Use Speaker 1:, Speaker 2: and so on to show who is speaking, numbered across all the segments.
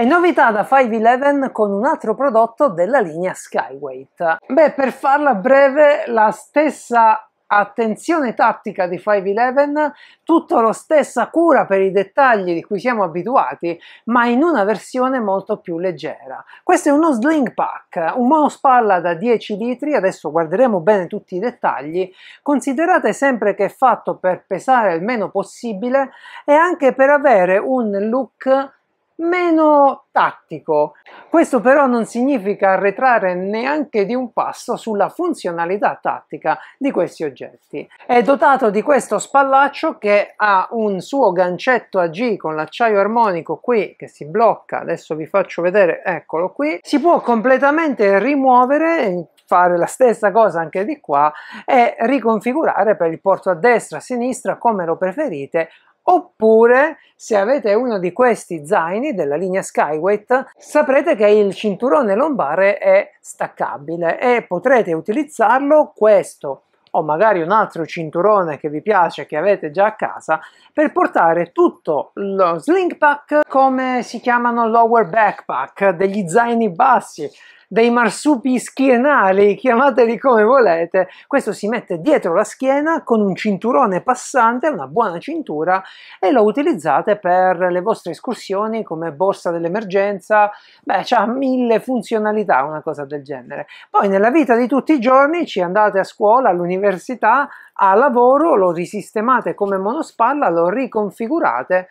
Speaker 1: E novità da 511 con un altro prodotto della linea Skyweight. Beh, per farla breve, la stessa attenzione tattica di 511, tutta la stessa cura per i dettagli di cui siamo abituati, ma in una versione molto più leggera. Questo è uno sling pack, un monospalla da 10 litri, adesso guarderemo bene tutti i dettagli, considerate sempre che è fatto per pesare il meno possibile e anche per avere un look meno tattico. Questo però non significa arretrare neanche di un passo sulla funzionalità tattica di questi oggetti. È dotato di questo spallaccio che ha un suo gancetto a G con l'acciaio armonico qui che si blocca, adesso vi faccio vedere, eccolo qui, si può completamente rimuovere fare la stessa cosa anche di qua e riconfigurare per il porto a destra, a sinistra come lo preferite oppure se avete uno di questi zaini della linea Skyweight saprete che il cinturone lombare è staccabile e potrete utilizzarlo questo o magari un altro cinturone che vi piace che avete già a casa per portare tutto lo sling pack come si chiamano lower backpack degli zaini bassi dei marsupi schienali, chiamateli come volete, questo si mette dietro la schiena con un cinturone passante, una buona cintura, e lo utilizzate per le vostre escursioni come borsa dell'emergenza, beh, c'ha mille funzionalità, una cosa del genere. Poi nella vita di tutti i giorni ci andate a scuola, all'università, a lavoro, lo risistemate come monospalla, lo riconfigurate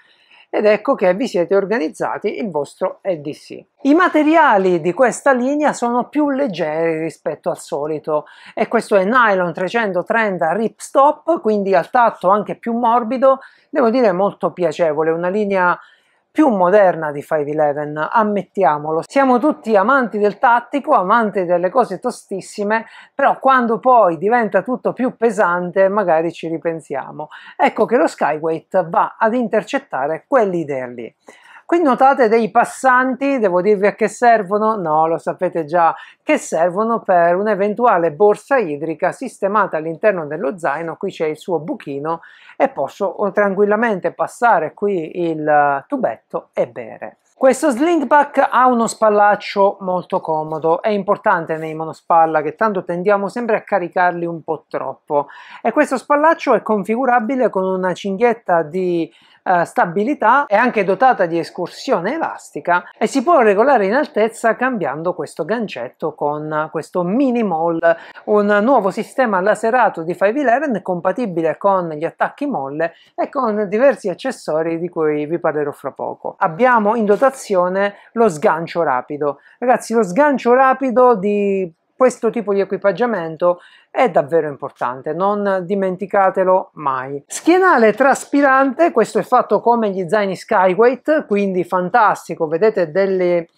Speaker 1: ed ecco che vi siete organizzati il vostro EDC. I materiali di questa linea sono più leggeri rispetto al solito e questo è nylon 330 ripstop, quindi al tatto anche più morbido, devo dire molto piacevole, una linea più moderna di 5 511, ammettiamolo. Siamo tutti amanti del tattico, amanti delle cose tostissime, però quando poi diventa tutto più pesante magari ci ripensiamo. Ecco che lo Skyweight va ad intercettare quell'idea lì. Qui notate dei passanti, devo dirvi a che servono? No, lo sapete già, che servono per un'eventuale borsa idrica sistemata all'interno dello zaino, qui c'è il suo buchino e posso tranquillamente passare qui il eh, tubetto e bere. Questo sling pack ha uno spallaccio molto comodo, è importante nei monospalla che tanto tendiamo sempre a caricarli un po' troppo e questo spallaccio è configurabile con una cinghietta di eh, stabilità, è anche dotata di escursione elastica e si può regolare in altezza cambiando questo gancetto con questo mini moll, un nuovo sistema laserato di 511 compatibile con gli attacchi molle e con diversi accessori di cui vi parlerò fra poco. Abbiamo in dotazione lo sgancio rapido. Ragazzi, lo sgancio rapido di questo tipo di equipaggiamento è davvero importante, non dimenticatelo mai. Schienale traspirante, questo è fatto come gli zaini Skyweight, quindi fantastico, vedete delle...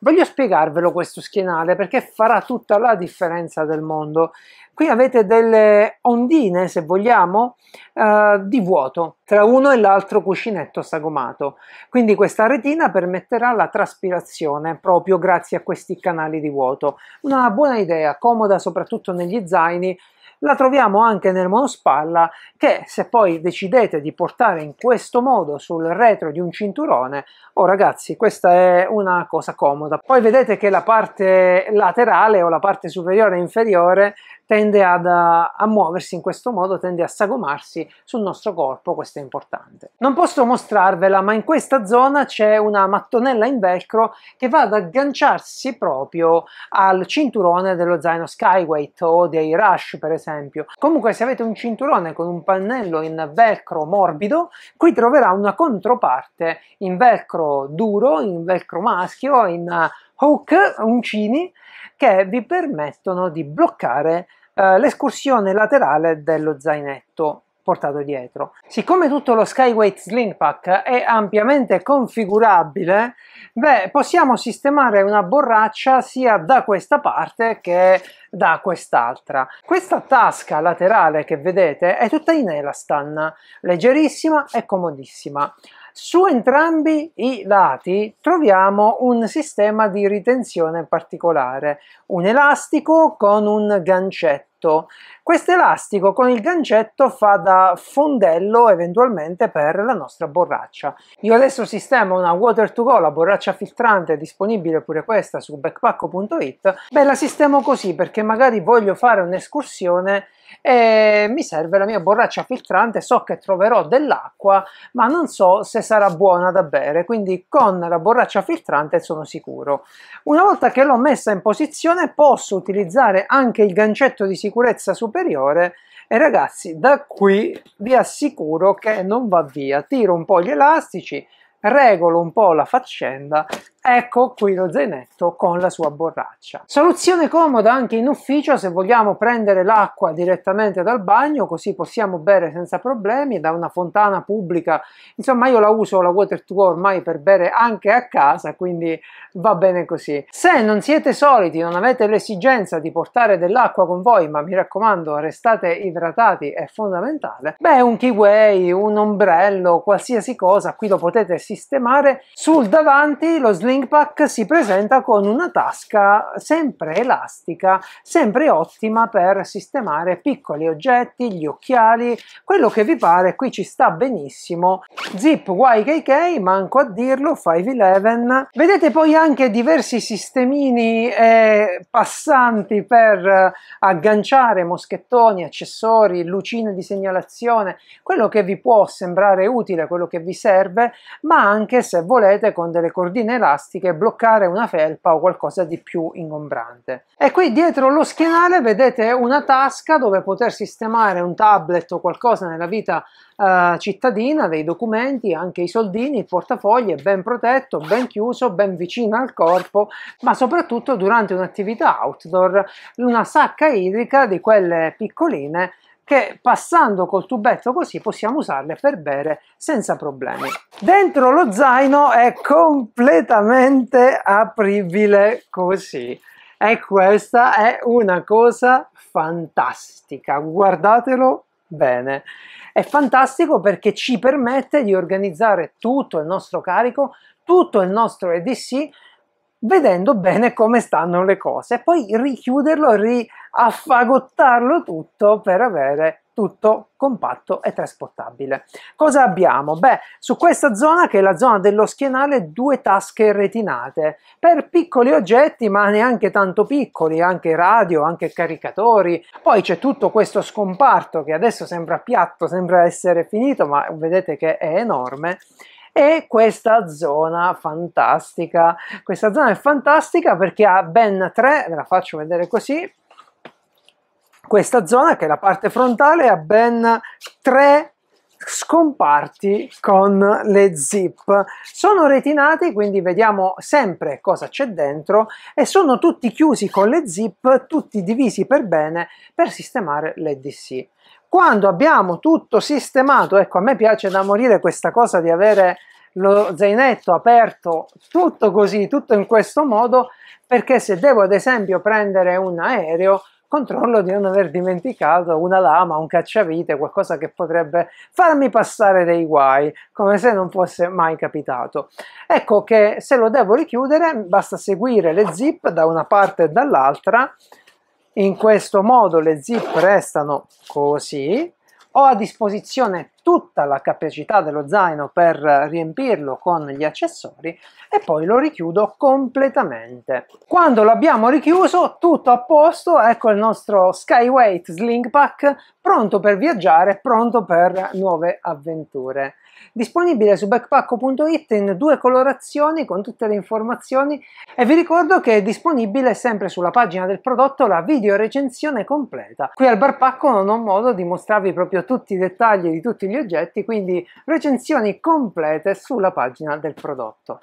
Speaker 1: Voglio spiegarvelo questo schienale perché farà tutta la differenza del mondo. Qui avete delle ondine, se vogliamo, eh, di vuoto tra uno e l'altro cuscinetto sagomato. Quindi questa retina permetterà la traspirazione proprio grazie a questi canali di vuoto. Una buona idea, comoda soprattutto negli zaini, la troviamo anche nel monospalla che se poi decidete di portare in questo modo sul retro di un cinturone oh ragazzi questa è una cosa comoda poi vedete che la parte laterale o la parte superiore e inferiore tende ad, a muoversi in questo modo, tende a sagomarsi sul nostro corpo, questo è importante. Non posso mostrarvela, ma in questa zona c'è una mattonella in velcro che va ad agganciarsi proprio al cinturone dello zaino Skyweight o dei Rush per esempio. Comunque se avete un cinturone con un pannello in velcro morbido, qui troverà una controparte in velcro duro, in velcro maschio, in uh, hook, uncini, che vi permettono di bloccare eh, l'escursione laterale dello zainetto portato dietro. Siccome tutto lo Skyweight Sling Pack è ampiamente configurabile, beh, possiamo sistemare una borraccia sia da questa parte che da quest'altra. Questa tasca laterale che vedete è tutta in elastan, leggerissima e comodissima. Su entrambi i lati troviamo un sistema di ritenzione particolare, un elastico con un gancetto. Questo elastico con il gancetto fa da fondello eventualmente per la nostra borraccia. Io adesso sistemo una water to go, la borraccia filtrante, disponibile pure questa su backpack.it. Beh, la sistemo così perché magari voglio fare un'escursione e mi serve la mia borraccia filtrante, so che troverò dell'acqua, ma non so se sarà buona da bere, quindi con la borraccia filtrante sono sicuro. Una volta che l'ho messa in posizione posso utilizzare anche il gancetto di sicurezza superiore e ragazzi, da qui vi assicuro che non va via. Tiro un po' gli elastici, regolo un po' la faccenda Ecco qui lo zainetto con la sua borraccia. Soluzione comoda anche in ufficio se vogliamo prendere l'acqua direttamente dal bagno, così possiamo bere senza problemi da una fontana pubblica. Insomma, io la uso la Water to Go ormai per bere anche a casa, quindi va bene così. Se non siete soliti, non avete l'esigenza di portare dell'acqua con voi, ma mi raccomando, restate idratati è fondamentale. Beh, un keyway, un ombrello, qualsiasi cosa, qui lo potete sistemare. Sul davanti lo sling Spring Pack si presenta con una tasca sempre elastica, sempre ottima per sistemare piccoli oggetti, gli occhiali, quello che vi pare, qui ci sta benissimo. Zip YKK, manco a dirlo, 511. Vedete poi anche diversi sistemini e passanti per agganciare moschettoni, accessori, lucine di segnalazione, quello che vi può sembrare utile, quello che vi serve, ma anche se volete con delle cordine elastiche plastiche, bloccare una felpa o qualcosa di più ingombrante. E qui dietro lo schienale vedete una tasca dove poter sistemare un tablet o qualcosa nella vita eh, cittadina, dei documenti, anche i soldini, il portafogli è ben protetto, ben chiuso, ben vicino al corpo, ma soprattutto durante un'attività outdoor una sacca idrica di quelle piccoline che passando col tubetto così possiamo usarle per bere senza problemi. Dentro lo zaino è completamente apribile così e questa è una cosa fantastica, guardatelo bene. È fantastico perché ci permette di organizzare tutto il nostro carico, tutto il nostro EDC vedendo bene come stanno le cose e poi richiuderlo, riaffagottarlo tutto per avere tutto compatto e trasportabile. Cosa abbiamo? Beh, su questa zona, che è la zona dello schienale, due tasche retinate per piccoli oggetti, ma neanche tanto piccoli, anche radio, anche caricatori. Poi c'è tutto questo scomparto che adesso sembra piatto, sembra essere finito, ma vedete che è enorme e questa zona fantastica. Questa zona è fantastica perché ha ben tre, ve la faccio vedere così, questa zona che è la parte frontale ha ben tre scomparti con le zip sono retinati quindi vediamo sempre cosa c'è dentro e sono tutti chiusi con le zip tutti divisi per bene per sistemare l'EDC quando abbiamo tutto sistemato, ecco a me piace da morire questa cosa di avere lo zainetto aperto tutto così, tutto in questo modo, perché se devo ad esempio prendere un aereo controllo di non aver dimenticato una lama, un cacciavite, qualcosa che potrebbe farmi passare dei guai, come se non fosse mai capitato. Ecco che se lo devo richiudere basta seguire le zip da una parte e dall'altra in questo modo le zip restano così, ho a disposizione tutta la capacità dello zaino per riempirlo con gli accessori e poi lo richiudo completamente. Quando l'abbiamo richiuso tutto a posto, ecco il nostro Skyweight Sling Pack pronto per viaggiare, pronto per nuove avventure disponibile su backpacko.it in due colorazioni con tutte le informazioni e vi ricordo che è disponibile sempre sulla pagina del prodotto la video recensione completa. Qui al barpacco non ho modo di mostrarvi proprio tutti i dettagli di tutti gli oggetti, quindi recensioni complete sulla pagina del prodotto.